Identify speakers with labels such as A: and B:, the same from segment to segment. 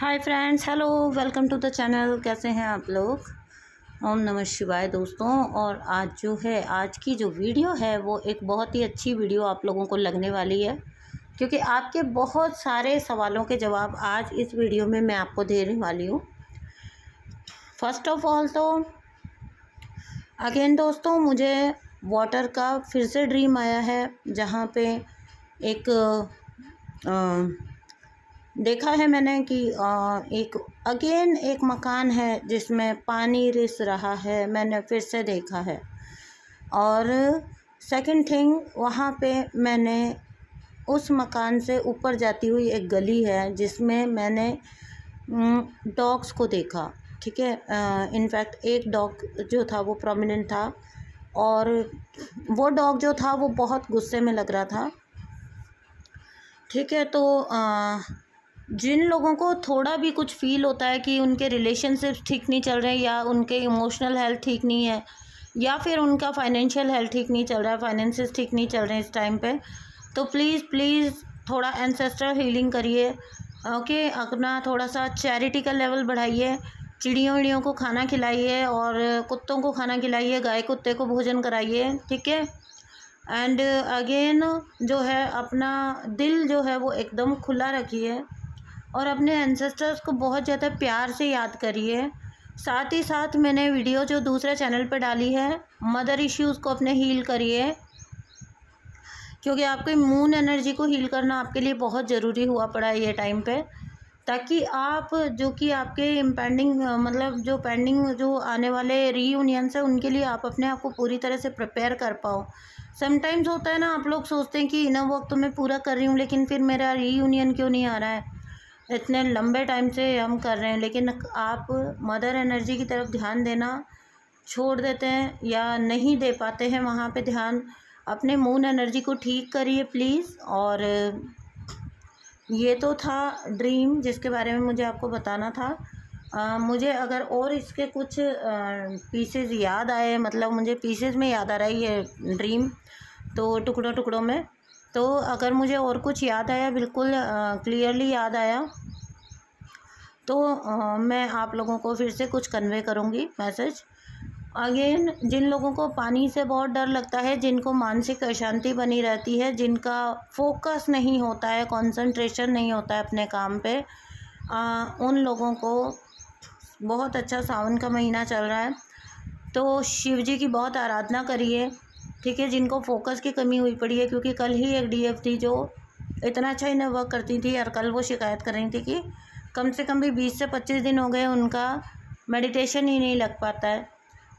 A: hi friends hello welcome to the channel कैसे हैं आप लोग ओम नमः शिवाय दोस्तों और आज जो है आज की जो वीडियो है वो एक बहुत ही अच्छी वीडियो आप लोगों को लगने वाली है क्योंकि आपके बहुत सारे सवालों के जवाब आज इस वीडियो में मैं आपको देने वाली हूँ फर्स्ट ऑफ ऑल तो अगेन दोस्तों मुझे वाटर का फिर से ड्रीम आया है जहाँ पे एक आ, आ, देखा है मैंने कि एक अगेन एक मकान है जिसमें पानी रिस रहा है मैंने फिर से देखा है और सेकंड थिंग वहाँ पे मैंने उस मकान से ऊपर जाती हुई एक गली है जिसमें मैंने डॉग्स को देखा ठीक है इनफैक्ट एक डॉग जो था वो प्रोमिनेंट था और वो डॉग जो था वो बहुत गुस्से में लग रहा था ठीक है तो आ, जिन लोगों को थोड़ा भी कुछ फ़ील होता है कि उनके रिलेशनशिप्स ठीक नहीं चल रहे या उनके इमोशनल हेल्थ ठीक नहीं है या फिर उनका फाइनेंशियल हेल्थ ठीक नहीं चल रहा है फाइनेंसेस ठीक नहीं चल रहे हैं इस टाइम पे तो प्लीज़ प्लीज़ थोड़ा एनसेस्ट्रल हीलिंग करिए ओके अपना थोड़ा सा चैरिटी का लेवल बढ़ाइए चिड़ियों विड़ियों को खाना खिलाइए और कुत्तों को खाना खिलाइए गाय कुत्ते को भोजन कराइए ठीक है एंड अगेन जो है अपना दिल जो है वो एकदम खुला रखिए और अपने एंसेस्टर्स को बहुत ज़्यादा प्यार से याद करिए साथ ही साथ मैंने वीडियो जो दूसरे चैनल पर डाली है मदर इश्यूज़ को अपने हील करिए क्योंकि आपके मून एनर्जी को हील करना आपके लिए बहुत ज़रूरी हुआ पड़ा है ये टाइम पे ताकि आप जो कि आपके इम्पेंडिंग मतलब जो पेंडिंग जो आने वाले रीयूनियंस है उनके लिए आप अपने आप को पूरी तरह से प्रिपेयर कर पाओ समटाइम्स होता है ना आप लोग सोचते हैं कि इन वक्त तो मैं पूरा कर रही हूँ लेकिन फिर मेरा रीयूनियन क्यों नहीं आ रहा है इतने लंबे टाइम से हम कर रहे हैं लेकिन आप मदर एनर्जी की तरफ ध्यान देना छोड़ देते हैं या नहीं दे पाते हैं वहाँ पे ध्यान अपने मून एनर्जी को ठीक करिए प्लीज़ और ये तो था ड्रीम जिसके बारे में मुझे आपको बताना था आ, मुझे अगर और इसके कुछ पीसेज याद आए मतलब मुझे पीसेज में याद आ रहा है ये ड्रीम तो टुकड़ों टुकड़ों में तो अगर मुझे और कुछ याद आया बिल्कुल क्लियरली याद आया तो आ, मैं आप लोगों को फिर से कुछ कन्वे करूँगी मैसेज अगेन जिन लोगों को पानी से बहुत डर लगता है जिनको मानसिक अशांति बनी रहती है जिनका फोकस नहीं होता है कंसंट्रेशन नहीं होता है अपने काम पे आ, उन लोगों को बहुत अच्छा सावन का महीना चल रहा है तो शिव जी की बहुत आराधना करिए ठीक है जिनको फोकस की कमी हुई पड़ी है क्योंकि कल ही एक एफ थी जो इतना अच्छा इन्हें वर्क करती थी और कल वो शिकायत कर रही थी कि कम से कम भी बीस से पच्चीस दिन हो गए उनका मेडिटेशन ही नहीं लग पाता है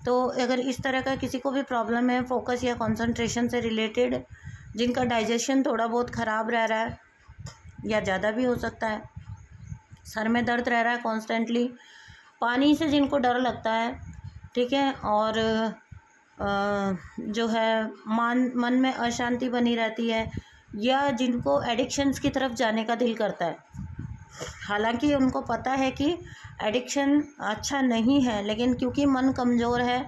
A: तो अगर इस तरह का किसी को भी प्रॉब्लम है फोकस या कंसंट्रेशन से रिलेटेड जिनका डाइजेशन थोड़ा बहुत ख़राब रह रहा है या ज़्यादा भी हो सकता है सर में दर्द रह रहा है कॉन्स्टेंटली पानी से जिनको डर लगता है ठीक है और जो है मान मन में अशांति बनी रहती है या जिनको एडिक्शंस की तरफ जाने का दिल करता है हालांकि उनको पता है कि एडिक्शन अच्छा नहीं है लेकिन क्योंकि मन कमज़ोर है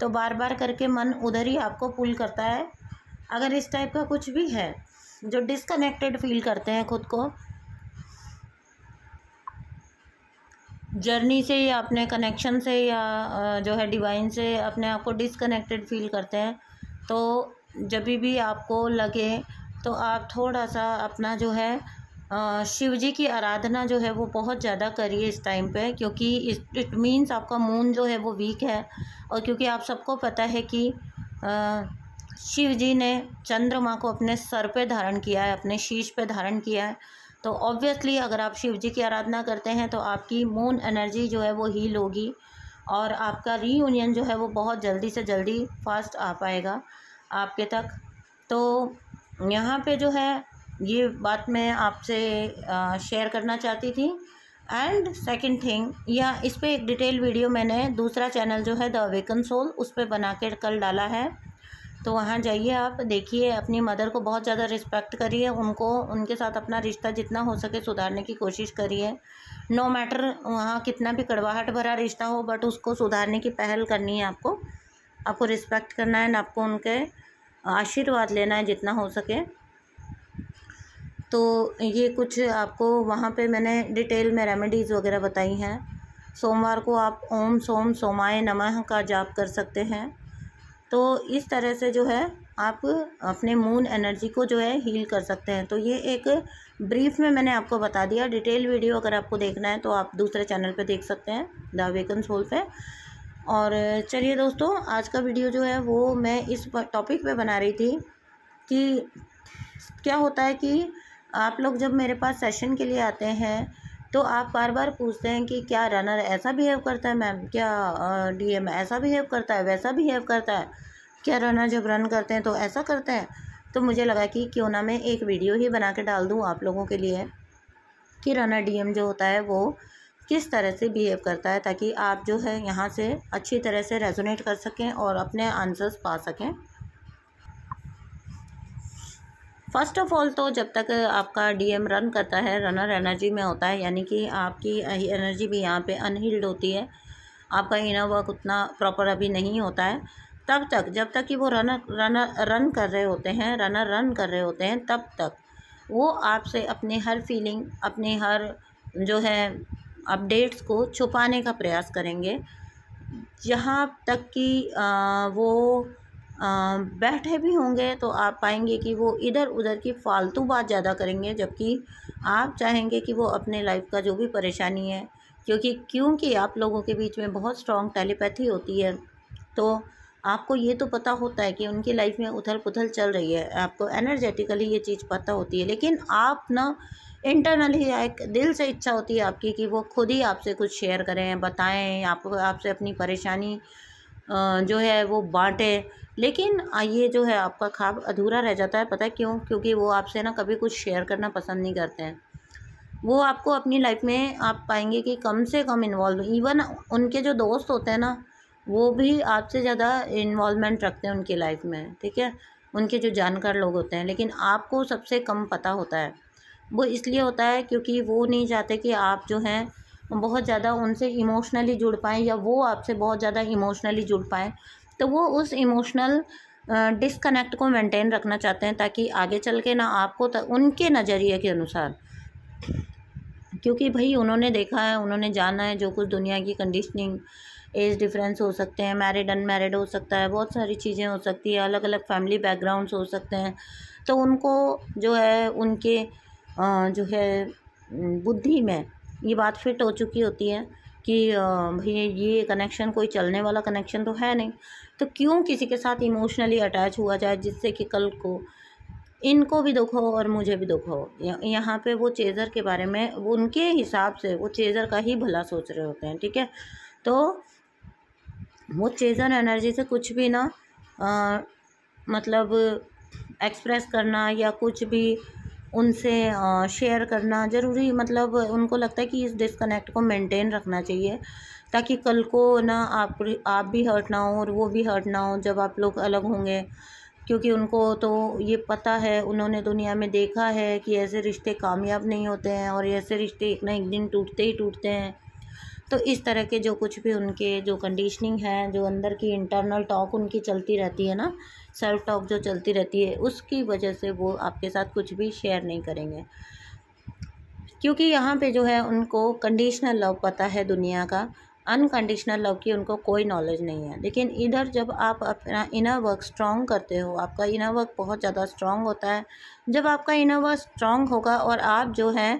A: तो बार बार करके मन उधर ही आपको पुल करता है अगर इस टाइप का कुछ भी है जो डिसकनेक्टेड फील करते हैं खुद को जर्नी से या अपने कनेक्शन से या जो है डिवाइन से अपने आप को डिसकनेक्टेड फील करते हैं तो जब भी आपको लगे तो आप थोड़ा सा अपना जो है शिव जी की आराधना जो है वो बहुत ज़्यादा करिए इस टाइम पे क्योंकि इट मीन्स आपका मून जो है वो वीक है और क्योंकि आप सबको पता है कि शिव जी ने चंद्रमा को अपने सर पे धारण किया है अपने शीश पे धारण किया है तो ऑब्वियसली अगर आप शिव जी की आराधना करते हैं तो आपकी मून एनर्जी जो है वो हील होगी और आपका रीयूनियन जो है वो बहुत जल्दी से जल्दी फास्ट आ पाएगा आपके तक तो यहाँ पे जो है ये बात मैं आपसे शेयर करना चाहती थी एंड सेकंड थिंग या इस पर एक डिटेल वीडियो मैंने दूसरा चैनल जो है द अवेकन सोल उस पर बना कर कल डाला है तो वहाँ जाइए आप देखिए अपनी मदर को बहुत ज़्यादा रिस्पेक्ट करिए उनको उनके साथ अपना रिश्ता जितना हो सके सुधारने की कोशिश करिए नो मैटर वहाँ कितना भी कड़वाहट भरा रिश्ता हो बट उसको सुधारने की पहल करनी है आपको आपको रिस्पेक्ट करना है ना आपको उनके आशीर्वाद लेना है जितना हो सके तो ये कुछ आपको वहाँ पे मैंने डिटेल में रेमेडीज़ वगैरह बताई हैं सोमवार को आप ओम सोम सोमाय नमः का जाप कर सकते हैं तो इस तरह से जो है आप अपने मून एनर्जी को जो है हील कर सकते हैं तो ये एक ब्रीफ में मैंने आपको बता दिया डिटेल वीडियो अगर आपको देखना है तो आप दूसरे चैनल पे देख सकते हैं द वेकन सोल पे और चलिए दोस्तों आज का वीडियो जो है वो मैं इस टॉपिक पे बना रही थी कि क्या होता है कि आप लोग जब मेरे पास सेशन के लिए आते हैं तो आप बार बार पूछते हैं कि क्या रनर ऐसा बिहेव करता है मैम क्या डीएम ऐसा बिहेव करता है वैसा बिहेव करता है क्या रनर जब रन करते हैं तो ऐसा करते हैं तो मुझे लगा कि क्यों ना मैं एक वीडियो ही बना के डाल दूँ आप लोगों के लिए कि रनर डीएम जो होता है वो किस तरह से बिहेव करता है ताकि आप जो है यहाँ से अच्छी तरह से रेजोनेट कर सकें और अपने आंसर्स पा सकें फर्स्ट ऑफ ऑल तो जब तक आपका डीएम रन करता है रनर एनर्जी में होता है यानी कि आपकी एनर्जी भी यहाँ पे अनहील्ड होती है आपका इनर वर्क उतना प्रॉपर अभी नहीं होता है तब तक जब तक कि वो रनर रनर रन कर रहे होते हैं रनर रन कर रहे होते हैं तब तक वो आपसे अपने हर फीलिंग अपने हर जो है अपडेट्स को छुपाने का प्रयास करेंगे जहाँ तक कि वो बैठे भी होंगे तो आप पाएंगे कि वो इधर उधर की फालतू बात ज़्यादा करेंगे जबकि आप चाहेंगे कि वो अपने लाइफ का जो भी परेशानी है क्योंकि क्योंकि आप लोगों के बीच में बहुत स्ट्रॉन्ग टेलीपैथी होती है तो आपको ये तो पता होता है कि उनकी लाइफ में उथल पुथल चल रही है आपको एनर्जेटिकली ये चीज़ पता होती है लेकिन आप ना इंटरनली एक दिल से इच्छा होती है आपकी कि वो खुद ही आपसे कुछ शेयर करें बताएं आप आपसे अपनी परेशानी जो है वो बांटें लेकिन ये जो है आपका ख्वाब अधूरा रह जाता है पता है क्यों क्योंकि वो आपसे ना कभी कुछ शेयर करना पसंद नहीं करते हैं वो आपको अपनी लाइफ में आप पाएंगे कि कम से कम इन्वॉल्व इवन उनके जो दोस्त होते हैं ना वो भी आपसे ज़्यादा इन्वॉलमेंट रखते हैं उनकी लाइफ में ठीक है उनके जो जानकार लोग होते हैं लेकिन आपको सबसे कम पता होता है वो इसलिए होता है क्योंकि वो नहीं चाहते कि आप जो हैं बहुत ज़्यादा उनसे इमोशनली जुड़ पाएँ या वो आपसे बहुत ज़्यादा इमोशनली जुड़ पाएँ तो वो उस इमोशनल डिसकनेक्ट को मेंटेन रखना चाहते हैं ताकि आगे चल के ना आपको उनके नज़रिए के अनुसार क्योंकि भाई उन्होंने देखा है उन्होंने जाना है जो कुछ दुनिया की कंडीशनिंग एज डिफरेंस हो सकते हैं मैरिड अनमैरिड हो सकता है बहुत सारी चीज़ें हो सकती है अलग अलग फैमिली बैकग्राउंड्स हो सकते हैं तो उनको जो है उनके जो है बुद्धि में ये बात फिट हो चुकी होती है कि भैया ये कनेक्शन कोई चलने वाला कनेक्शन तो है नहीं तो क्यों किसी के साथ इमोशनली अटैच हुआ जाए जिससे कि कल को इनको भी दुख हो और मुझे भी दुख हो यहाँ पे वो चेज़र के बारे में वो उनके हिसाब से वो चेज़र का ही भला सोच रहे होते हैं ठीक है तो वो चेज़र एनर्जी से कुछ भी ना आ, मतलब एक्सप्रेस करना या कुछ भी उनसे शेयर करना ज़रूरी मतलब उनको लगता है कि इस डिस्कनेक्ट को मेंटेन रखना चाहिए ताकि कल को ना आप आप भी हर्ट ना हो और वो भी हर्ट ना हो जब आप लोग अलग होंगे क्योंकि उनको तो ये पता है उन्होंने दुनिया में देखा है कि ऐसे रिश्ते कामयाब नहीं होते हैं और ऐसे रिश्ते एक ना एक दिन टूटते ही टूटते हैं तो इस तरह के जो कुछ भी उनके जो कंडीशनिंग है जो अंदर की इंटरनल टॉक उनकी चलती रहती है ना सेल्फ टॉक जो चलती रहती है उसकी वजह से वो आपके साथ कुछ भी शेयर नहीं करेंगे क्योंकि यहाँ पे जो है उनको कंडीशनल लव पता है दुनिया का अनकंडीशनल लव की उनको कोई नॉलेज नहीं है लेकिन इधर जब आप अपना इनर वर्क स्ट्रॉन्ग करते हो आपका इनर वर्क बहुत ज़्यादा स्ट्रॉन्ग होता है जब आपका इनर वर्क स्ट्रॉन्ग होगा और आप जो है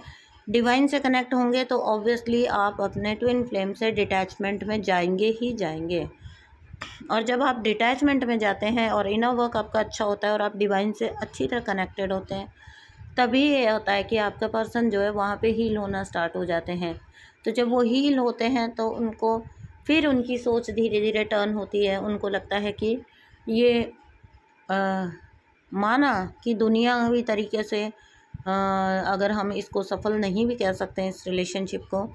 A: डिवाइन से कनेक्ट होंगे तो ऑब्वियसली आप अपने ट्विन फ्लेम से डिटैचमेंट में जाएंगे ही जाएंगे और जब आप डिटैचमेंट में जाते हैं और इनर वर्क आपका अच्छा होता है और आप डिवाइन से अच्छी तरह कनेक्टेड होते हैं तभी ये होता है कि आपका पर्सन जो है वहाँ पे हील होना स्टार्ट हो जाते हैं तो जब वो हील होते हैं तो उनको फिर उनकी सोच धीरे धीरे टर्न होती है उनको लगता है कि ये आ, माना कि दुनियावी तरीके से अगर हम इसको सफल नहीं भी कह सकते हैं इस रिलेशनशिप को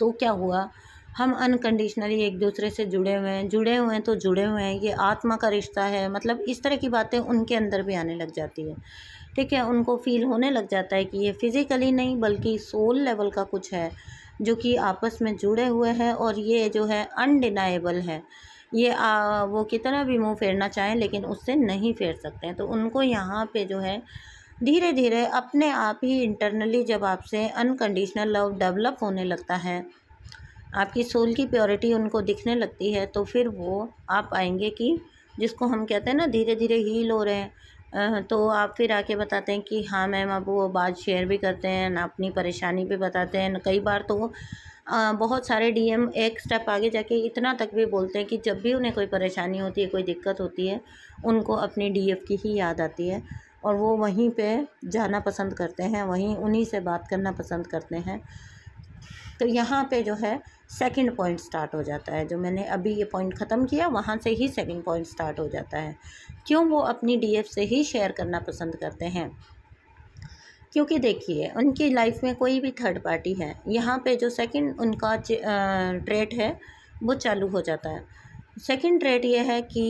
A: तो क्या हुआ हम अनकंडीशनली एक दूसरे से जुड़े हुए हैं जुड़े हुए हैं तो जुड़े हुए हैं ये आत्मा का रिश्ता है मतलब इस तरह की बातें उनके अंदर भी आने लग जाती है ठीक है उनको फील होने लग जाता है कि ये फिज़िकली नहीं बल्कि सोल लेवल का कुछ है जो कि आपस में जुड़े हुए हैं और ये जो है अनडिनाइबल है ये आ, वो कितना भी मुंह फेरना चाहें लेकिन उससे नहीं फेर सकते हैं तो उनको यहाँ पे जो है धीरे धीरे अपने आप ही इंटरनली जब आपसे अनकंडीशनल लव डेवलप होने लगता है आपकी सोल की प्योरिटी उनको दिखने लगती है तो फिर वो आप आएंगे कि जिसको हम कहते हैं ना धीरे धीरे हील हो रहे हैं तो आप फिर आके बताते हैं कि हाँ मैम अब वो बात शेयर भी करते हैं ना अपनी परेशानी भी बताते हैं कई बार तो बहुत सारे डीएम एक स्टेप आगे जाके इतना तक भी बोलते हैं कि जब भी उन्हें कोई परेशानी होती है कोई दिक्कत होती है उनको अपनी डीएफ की ही याद आती है और वो वहीं पे जाना पसंद करते हैं वहीं उन्हीं से बात करना पसंद करते हैं तो यहाँ पे जो है सेकंड पॉइंट स्टार्ट हो जाता है जो मैंने अभी ये पॉइंट ख़त्म किया वहाँ से ही सेकंड पॉइंट स्टार्ट हो जाता है क्यों वो अपनी डीएफ से ही शेयर करना पसंद करते हैं क्योंकि देखिए उनकी लाइफ में कोई भी थर्ड पार्टी है यहाँ पर जो सेकेंड उनका ट्रेट है वो चालू हो जाता है सेकेंड ट्रेट ये है कि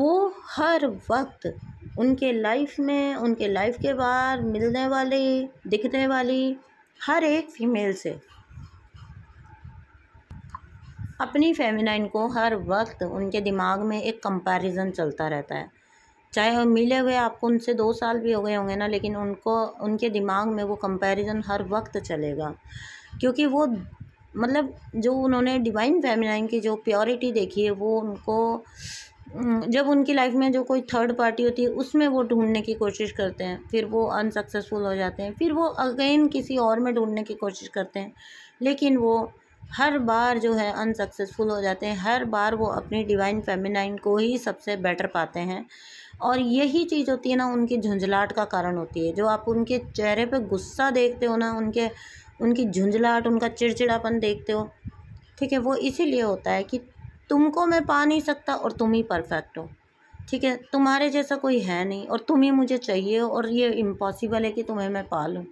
A: वो हर वक्त उनके लाइफ में उनके लाइफ के बाहर मिलने वाली दिखने वाली हर एक फीमेल से अपनी फेमिनाइन को हर वक्त उनके दिमाग में एक कंपैरिजन चलता रहता है चाहे वो मिले हुए आपको उनसे दो साल भी हो गए होंगे ना लेकिन उनको उनके दिमाग में वो कंपैरिजन हर वक्त चलेगा क्योंकि वो मतलब जो उन्होंने डिवाइन फेमिनाइन की जो प्योरिटी देखी है वो उनको हम्म, जब उनकी लाइफ में जो कोई थर्ड पार्टी होती है उसमें वो ढूंढने की कोशिश करते हैं फिर वो अनसक्सेसफुल हो जाते हैं फिर वो अगेन किसी और में ढूंढने की कोशिश करते हैं लेकिन वो हर बार जो है अनसक्सेसफुल हो जाते हैं हर बार वो अपनी डिवाइन फेमिनाइन को ही सबसे बेटर पाते हैं और यही चीज़ होती है ना उनकी झुंझलाहट का कारण होती है जो आप उनके चेहरे पर गुस्सा देखते हो ना उनके उनकी झुंझलाहट उनका चिड़चिड़ापन देखते हो ठीक है वो इसीलिए होता है कि तुमको मैं पा नहीं सकता और तुम ही परफेक्ट हो ठीक है तुम्हारे जैसा कोई है नहीं और तुम ही मुझे चाहिए हो और ये इम्पॉसिबल है कि तुम्हें मैं पा लूँ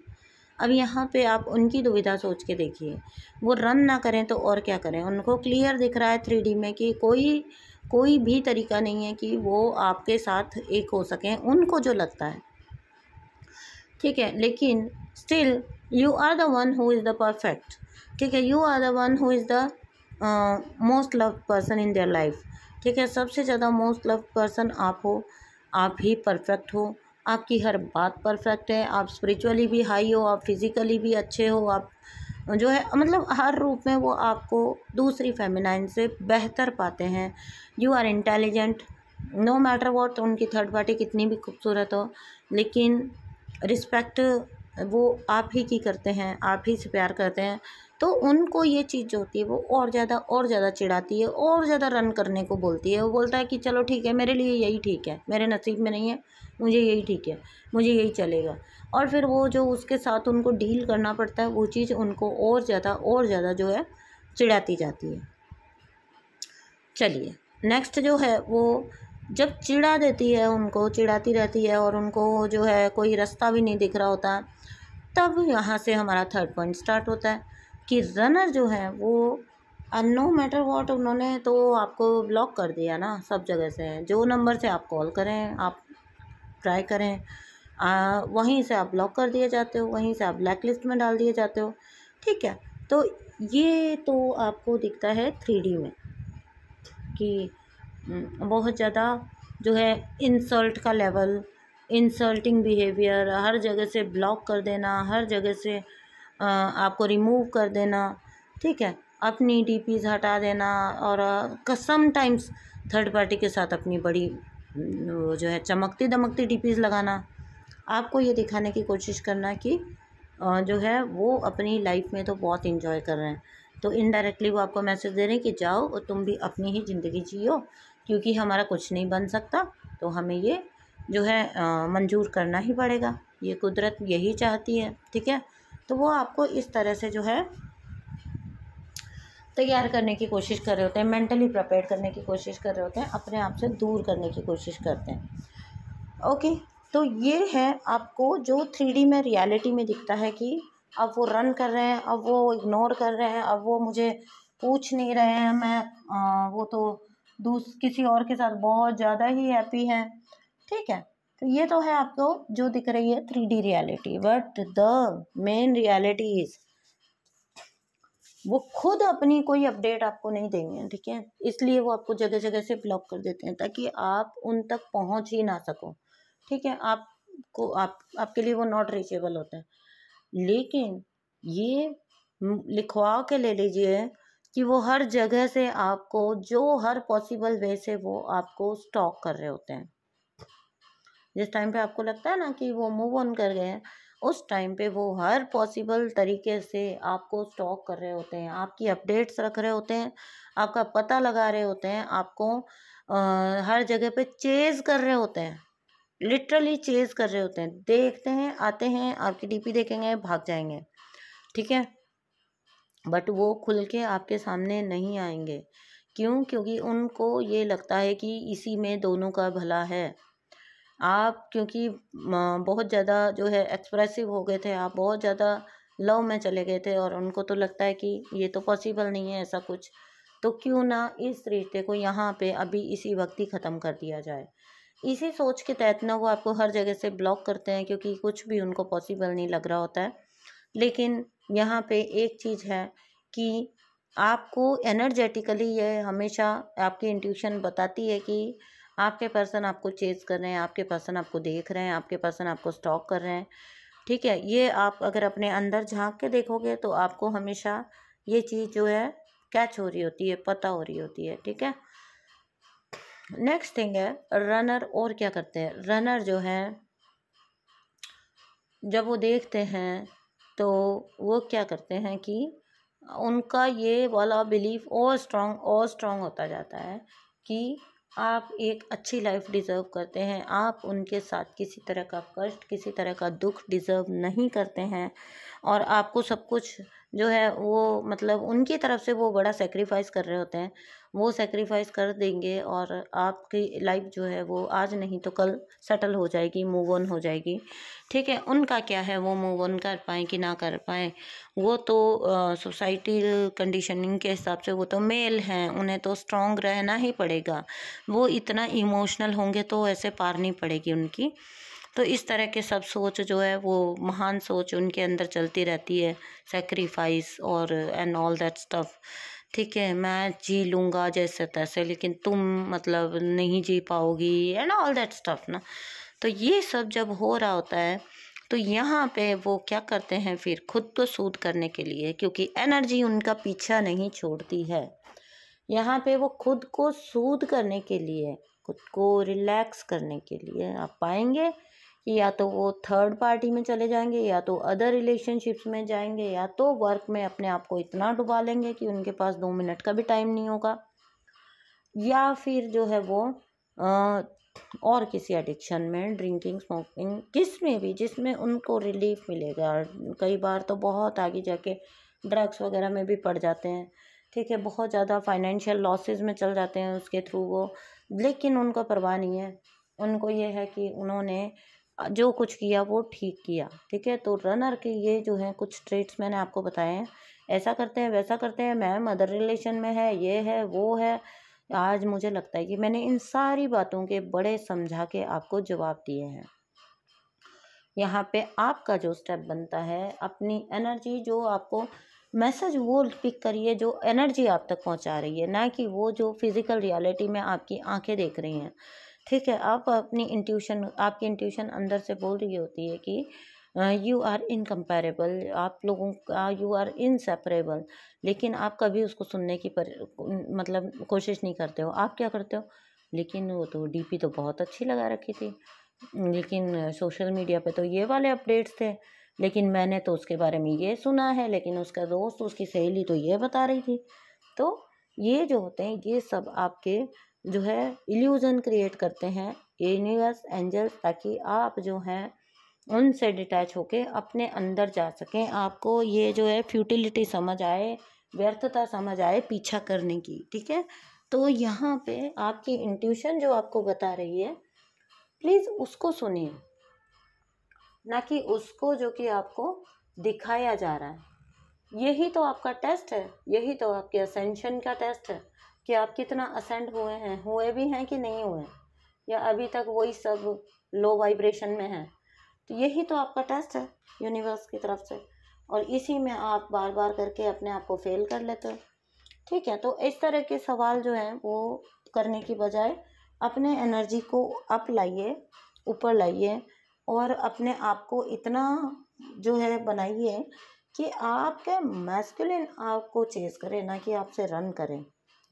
A: अब यहाँ पे आप उनकी दुविधा सोच के देखिए वो रन ना करें तो और क्या करें उनको क्लियर दिख रहा है थ्री में कि कोई कोई भी तरीका नहीं है कि वो आपके साथ एक हो सकें उनको जो लगता है ठीक है लेकिन still you are the one who is the perfect ठीक है you are the one who is the most love person in their life ठीक है सबसे ज़्यादा मोस्ट लव पर्सन आप हो आप ही परफेक्ट हो आपकी हर बात परफेक्ट है आप स्पिरिचुअली भी हाई हो आप फिज़िकली भी अच्छे हो आप जो है मतलब हर रूप में वो आपको दूसरी फेमिनाइन से बेहतर पाते हैं you are intelligent no matter what उनकी थर्ड पार्टी कितनी भी खूबसूरत हो लेकिन रिस्पेक्ट वो आप ही की करते हैं आप ही से प्यार करते हैं तो उनको ये चीज़ जो होती है वो और ज़्यादा और ज़्यादा चिढ़ाती है और ज़्यादा रन करने को बोलती है वो बोलता है कि चलो ठीक है मेरे लिए यही ठीक है मेरे नसीब में नहीं है मुझे यही ठीक है मुझे यही चलेगा और फिर वो जो उसके साथ उनको डील करना पड़ता है वो चीज़ उनको और ज़्यादा और ज़्यादा जो है चिढ़ाती जाती है चलिए नेक्स्ट जो है वो जब चिढ़ा देती है उनको चिढ़ाती रहती है और उनको जो है कोई रास्ता भी नहीं दिख रहा होता तब यहाँ से हमारा थर्ड पॉइंट स्टार्ट होता है कि रनर जो है वो नो मैटर वॉट उन्होंने तो आपको ब्लॉक कर दिया ना सब जगह से जो नंबर से आप कॉल करें आप ट्राई करें आ, वहीं से आप ब्लॉक कर दिए जाते हो वहीं से आप ब्लैक लिस्ट में डाल दिए जाते हो ठीक है तो ये तो आपको दिखता है थ्री में कि हम्म, बहुत ज़्यादा जो है इंसल्ट का लेवल इंसल्टिंग बिहेवियर हर जगह से ब्लॉक कर देना हर जगह से आपको रिमूव कर देना ठीक है अपनी डी पीज़ हटा देना और कसम टाइम्स थर्ड पार्टी के साथ अपनी बड़ी जो है चमकती दमकती डी पीज़ लगाना आपको ये दिखाने की कोशिश करना कि जो है वो अपनी लाइफ में तो बहुत इन्जॉय कर रहे हैं तो इनडायरेक्टली वो आपको मैसेज दे रहे हैं कि जाओ और तुम भी अपनी ही ज़िंदगी जियो क्योंकि हमारा कुछ नहीं बन सकता तो हमें ये जो है मंजूर करना ही पड़ेगा ये कुदरत यही चाहती है ठीक है तो वो आपको इस तरह से जो है तैयार करने की कोशिश कर रहे होते हैं मेंटली प्रपेयर करने की कोशिश कर रहे होते हैं अपने आप से दूर करने की कोशिश करते हैं ओके तो ये है आपको जो थ्री में रियलिटी में दिखता है कि अब वो रन कर रहे हैं अब वो इग्नोर कर रहे हैं अब वो मुझे पूछ नहीं रहे हैं मैं आ, वो तो दूस किसी और के साथ बहुत ज़्यादा ही हैप्पी हैं ठीक है तो ये तो है आपको जो दिख रही है three D reality but the main reality is वो खुद अपनी कोई अपडेट आपको नहीं देंगे ठीक है इसलिए वो आपको जगह जगह से ब्लॉक कर देते हैं ताकि आप उन तक पहुंच ही ना सको ठीक है आपको आप आपके लिए वो नॉट रीचेबल होता है लेकिन ये लिखवा के ले लीजिए कि वो हर जगह से आपको जो हर पॉसिबल वे से वो आपको स्टॉक कर रहे होते हैं जिस टाइम पे आपको लगता है ना कि वो मूव ऑन कर गए हैं उस टाइम पे वो हर पॉसिबल तरीके से आपको स्टॉक कर रहे होते हैं आपकी अपडेट्स रख रहे होते हैं आपका पता लगा रहे होते हैं आपको आ, हर जगह पे चेज कर रहे होते हैं लिटरली चेज कर रहे होते हैं देखते हैं आते हैं आपकी डीपी देखेंगे भाग जाएंगे ठीक है बट वो खुल के आपके सामने नहीं आएंगे क्यों क्योंकि उनको ये लगता है कि इसी में दोनों का भला है आप क्योंकि बहुत ज़्यादा जो है एक्सप्रेसिव हो गए थे आप बहुत ज़्यादा लव में चले गए थे और उनको तो लगता है कि ये तो पॉसिबल नहीं है ऐसा कुछ तो क्यों ना इस रिश्ते को यहाँ पे अभी इसी वक्त ही ख़त्म कर दिया जाए इसी सोच के तहत ना वो आपको हर जगह से ब्लॉक करते हैं क्योंकि कुछ भी उनको पॉसिबल नहीं लग रहा होता है लेकिन यहाँ पे एक चीज़ है कि आपको एनर्जेटिकली ये हमेशा आपकी इंट्यूशन बताती है कि आपके पर्सन आपको चेज कर रहे हैं आपके पर्सन आपको देख रहे हैं आपके पर्सन आपको स्टॉक कर रहे हैं ठीक है ये आप अगर अपने अंदर झांक के देखोगे तो आपको हमेशा ये चीज़ जो है कैच हो रही होती है पता हो रही होती है ठीक है नेक्स्ट थिंग है रनर और क्या करते हैं रनर जो है जब वो देखते हैं तो वो क्या करते हैं कि उनका ये वाला बिलीफ और स्ट्रॉन्ग और स्ट्रॉन्ग होता जाता है कि आप एक अच्छी लाइफ डिज़र्व करते हैं आप उनके साथ किसी तरह का कष्ट किसी तरह का दुख डिज़र्व नहीं करते हैं और आपको सब कुछ जो है वो मतलब उनकी तरफ से वो बड़ा सेक्रीफाइस कर रहे होते हैं वो सेक्रीफाइस कर देंगे और आपकी लाइफ जो है वो आज नहीं तो कल सेटल हो जाएगी मूव ऑन हो जाएगी ठीक है उनका क्या है वो मूव ऑन कर पाएँ कि ना कर पाएँ वो तो सोसाइटी कंडीशनिंग के हिसाब से वो तो मेल हैं उन्हें तो स्ट्रॉन्ग रहना ही पड़ेगा वो इतना इमोशनल होंगे तो ऐसे पार नहीं पड़ेगी उनकी तो इस तरह के सब सोच जो है वो महान सोच उनके अंदर चलती रहती है सेक्रीफाइस और एंड ऑल दैट स्टफ़ ठीक है मैं जी लूँगा जैसे तैसे लेकिन तुम मतलब नहीं जी पाओगी एंड ऑल दैट स्टफ़ ना तो ये सब जब हो रहा होता है तो यहाँ पे वो क्या करते हैं फिर खुद को सूद करने के लिए क्योंकि एनर्जी उनका पीछा नहीं छोड़ती है यहाँ पे वो खुद को सूद करने के लिए खुद को रिलैक्स करने के लिए आप पाएंगे कि या तो वो थर्ड पार्टी में चले जाएंगे या तो अदर रिलेशनशिप्स में जाएंगे या तो वर्क में अपने आप को इतना डुबा लेंगे कि उनके पास दो मिनट का भी टाइम नहीं होगा या फिर जो है वो आ, और किसी एडिक्शन में ड्रिंकिंग स्मोकिंग जिसमें भी जिसमें उनको रिलीफ मिलेगा कई बार तो बहुत आगे जाके ड्रग्स वगैरह में भी पड़ जाते हैं ठीक है बहुत ज़्यादा फाइनेंशियल लॉसेस में चल जाते हैं उसके थ्रू वो लेकिन उनको परवाह नहीं है उनको ये है कि उन्होंने जो कुछ किया वो ठीक किया ठीक है तो रनर के ये जो है कुछ ट्रेट्स मैंने आपको बताए हैं ऐसा करते हैं वैसा करते हैं मैं मदर रिलेशन में है ये है वो है आज मुझे लगता है कि मैंने इन सारी बातों के बड़े समझा के आपको जवाब दिए हैं यहाँ पे आपका जो स्टेप बनता है अपनी एनर्जी जो आपको मैसेज वो पिक करिए जो एनर्जी आप तक पहुँचा रही है ना कि वो जो फिज़िकल रियलिटी में आपकी आंखें देख रही हैं ठीक है आप अपनी इंट्यूशन आपकी इंट्यूशन अंदर से बोल रही होती है कि यू आर इनकम्पेरेबल आप लोगों का यू आर इनसेपरेबल लेकिन आप कभी उसको सुनने की पर, मतलब कोशिश नहीं करते हो आप क्या करते हो लेकिन वो तो डीपी तो बहुत अच्छी लगा रखी थी लेकिन सोशल मीडिया पे तो ये वाले अपडेट्स थे लेकिन मैंने तो उसके बारे में ये सुना है लेकिन उसका दोस्त उसकी सहेली तो ये बता रही थी तो ये जो होते हैं ये सब आपके जो है इल्यूज़न क्रिएट करते हैं यूनिवर्स एंजल्स ताकि आप जो हैं उनसे डिटैच होके अपने अंदर जा सकें आपको ये जो है फ्यूटिलिटी समझ आए व्यर्थता समझ आए पीछा करने की ठीक है तो यहाँ पे आपकी इंट्यूशन जो आपको बता रही है प्लीज़ उसको सुनिए ना कि उसको जो कि आपको दिखाया जा रहा है यही तो आपका टेस्ट है यही तो आपके असेंशन का टेस्ट है कि आप कितना असेंट हुए हैं हुए भी हैं कि नहीं हुए या अभी तक वही सब लो वाइब्रेशन में है तो यही तो आपका टेस्ट है यूनिवर्स की तरफ से और इसी में आप बार बार करके अपने आप को फेल कर लेते हो ठीक है तो इस तरह के सवाल जो हैं वो करने की बजाय अपने एनर्जी को अप लाइए ऊपर लाइए और अपने आप को इतना जो है बनाइए कि आपके मैस्कुलिन आपको चेज करें ना कि आपसे रन करें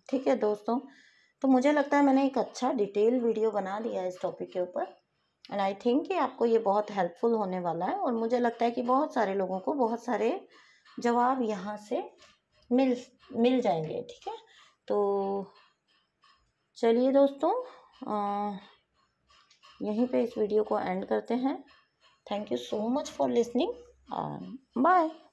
A: ठीक है दोस्तों तो मुझे लगता है मैंने एक अच्छा डिटेल वीडियो बना लिया इस टॉपिक के ऊपर एंड आई थिंक कि आपको ये बहुत हेल्पफुल होने वाला है और मुझे लगता है कि बहुत सारे लोगों को बहुत सारे जवाब यहाँ से मिल मिल जाएंगे ठीक है तो चलिए दोस्तों यहीं पे इस वीडियो को एंड करते हैं thank you so much for listening bye